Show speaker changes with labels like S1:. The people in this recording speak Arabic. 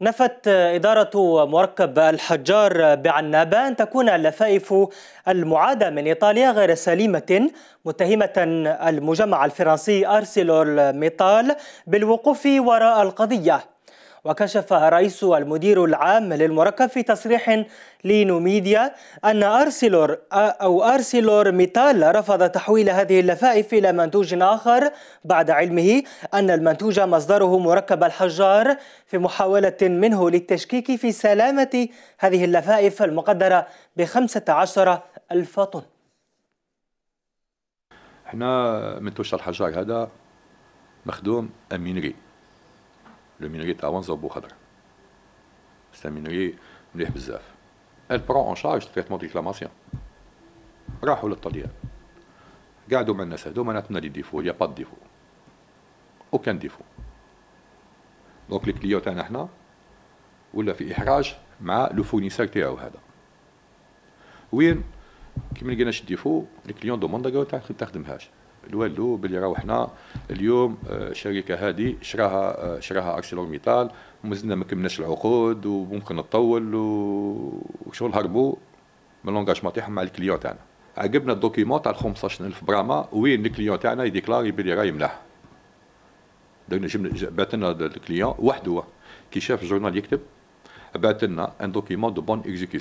S1: نفت إدارة مركب الحجار بعنابة أن تكون اللفائف المعادة من إيطاليا غير سليمة متهمة المجمع الفرنسي أرسلور ميتال بالوقوف وراء القضية وكشف رئيس المدير العام للمركب في تصريح لنوميديا أن أرسلور أو أرسلور ميتال رفض تحويل هذه اللفائف إلى منتوج آخر بعد علمه أن المنتوج مصدره مركب الحجار في محاولة منه للتشكيك في سلامة هذه اللفائف المقدرة ب 15 ألف طن
S2: احنا منتوج الحجار هذا مخدوم امينري لو تاع ونزا بو خضر سي مينوري مليح بزاف ال برون اون شارج traitement ديكلاماسيون راحوا للطليان قعدوا مع الناس هذوما نعطينا لي ديفو يا با ديفو اوكان ديفو دونك لي كليون تاعنا حنا ولا في احراج مع لو فونيسير تاعو هذا وين كيما ما لقيناش الديفو الكليون دوموند تاع تخدمهاش الوالو باللي راهو حنا اليوم الشركه آه، هذه شراها آه، شراها ميتال مازلنا ما كملناش العقود وممكن نطول وشغل هربوا من لونجاجمون تاعهم مع الكليون تاعنا عقبنا الدوكيمون تاع 15000 براما وين الكليون تاعنا يديكلاري بلي درنا جبنا بعث لنا الكليون وحده كي شاف الجورنال يكتب بعث لنا ان دوكيمون دو بون اكزيكيسيون